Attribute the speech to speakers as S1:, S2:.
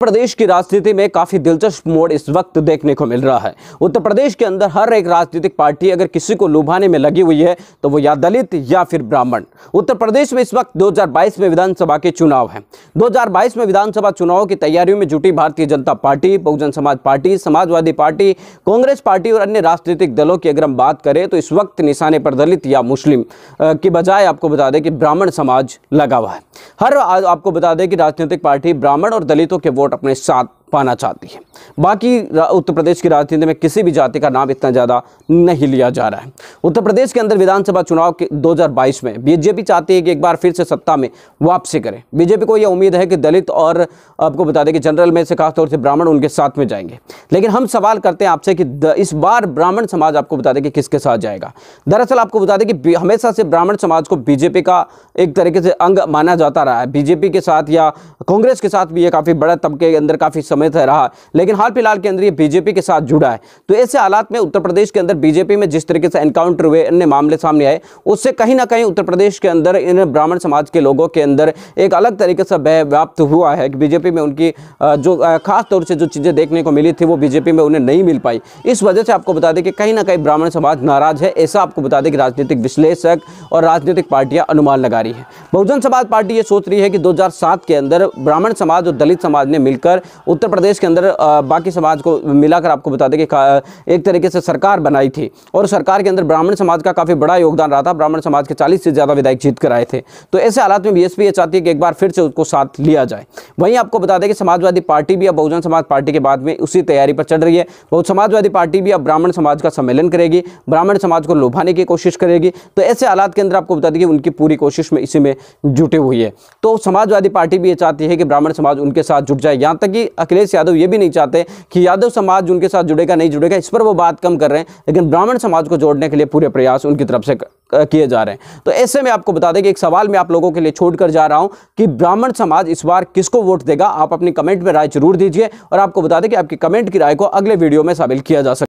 S1: प्रदेश की राजनीति में काफ़ी दिलचस्प मोड़ इस वक्त देखने को मिल रहा है उत्तर प्रदेश के अंदर हर एक राजनीतिक पार्टी अगर किसी को लुभाने में लगी हुई है तो वो या दलित या फिर ब्राह्मण उत्तर प्रदेश में इस वक्त 2022 में विधानसभा के चुनाव हैं 2022 में विधानसभा चुनाव की तैयारियों में जुटी भारतीय जनता party Bahujan Samaj party Samajwadi party Congress party और अन्य राजनीतिक दलों की अगर हम बात करें तो इस वक्त निशाने पर दलित या मुस्लिम की बजाय आपको बता दें कि ब्राह्मण समाज लगा हुआ है हर आपको बता दें कि राजनीतिक पार्टी ब्राह्मण और दलितों के वोट अपने साथ पाना चाहती है बाकी उत्तर प्रदेश की राजनीति में किसी भी जाति का नाम इतना ज़्यादा नहीं लिया जा रहा है उत्तर प्रदेश के अंदर विधानसभा चुनाव के 2022 में बीजेपी चाहती है कि एक बार फिर से सत्ता में वापसी करें बीजेपी को यह उम्मीद है कि दलित और आपको बता दें कि जनरल में से खासतौर से ब्राह्मण उनके साथ में जाएंगे लेकिन हम सवाल करते हैं आपसे कि इस बार ब्राह्मण समाज आपको बता दें कि किसके साथ जाएगा दरअसल आपको बता दें कि हमेशा से ब्राह्मण समाज को बीजेपी का एक तरीके से अंग माना जाता रहा है बीजेपी के साथ या कांग्रेस के साथ भी ये काफ़ी बड़ा तबके के अंदर काफ़ी समेत रहा लेकिन हाल फिलहाल के अंदर ये बीजेपी के साथ जुड़ा है तो ऐसे हालात में उत्तर प्रदेश के अंदर बीजेपी में जिस तरीके से एनकाउंटर हुए अन्य मामले सामने आए उससे कहीं ना कहीं उत्तर प्रदेश के अंदर इन ब्राह्मण समाज के लोगों के अंदर एक अलग तरीके से भय व्याप्त हुआ है कि बीजेपी में उनकी जो खास तौर से जो चीज़ें देखने को मिली थी वो बीजेपी में उन्हें नहीं मिल पाई इस वजह से आपको बता दें कि कहीं ना कहीं ब्राह्मण समाज नाराज है ऐसा आपको बता दें कि राजनीतिक विश्लेषक और राजनीतिक पार्टियां अनुमान लगा रही है बहुजन समाज पार्टी ये सोच रही है कि 2007 के अंदर ब्राह्मण समाज और दलित समाज ने मिलकर उत्तर उत्तर प्रदेश के अंदर बाकी समाज को मिलाकर आपको बता दें कि एक तरीके से सरकार बनाई थी और सरकार के अंदर ब्राह्मण समाज का काफ़ी बड़ा योगदान रहा था ब्राह्मण समाज के चालीस से ज़्यादा विधायक जीत कर आए थे तो ऐसे हालात में बी ये चाहती है कि एक बार फिर से उसको साथ लिया जाए वहीं आपको बता दें कि समाजवादी पार्टी भी अब बहुजन समाज पार्टी के बाद में उसी तैयारी पर चढ़ रही है बहुत समाजवादी पार्टी भी अब ब्राह्मण समाज का सम्मेलन करेगी ब्राह्मण समाज को लुभाने की कोशिश करेगी तो ऐसे हालात के अंदर आपको बता दें कि उनकी पूरी कोशिश में इसी में जुटी हुई है तो समाजवादी पार्टी भी ये चाहती है कि ब्राह्मण समाज उनके साथ जुट जाए यहाँ तक कि अखिलेश अखिलेश यादव ये भी नहीं चाहते कि यादव समाज उनके साथ जुड़ेगा नहीं जुड़ेगा इस पर वो बात कम कर रहे हैं लेकिन ब्राह्मण समाज को जोड़ने के लिए पूरे प्रयास उनकी तरफ से किए जा रहे हैं तो ऐसे में आपको बता दें कि एक सवाल मैं आप लोगों के लिए छोड़कर जा रहा हूं कि ब्राह्मण समाज इस बार किसको वोट देगा आप अपनी कमेंट में राय जरूर दीजिए और आपको बता दें कि आपकी कमेंट की राय को अगले वीडियो में शामिल किया जा सकता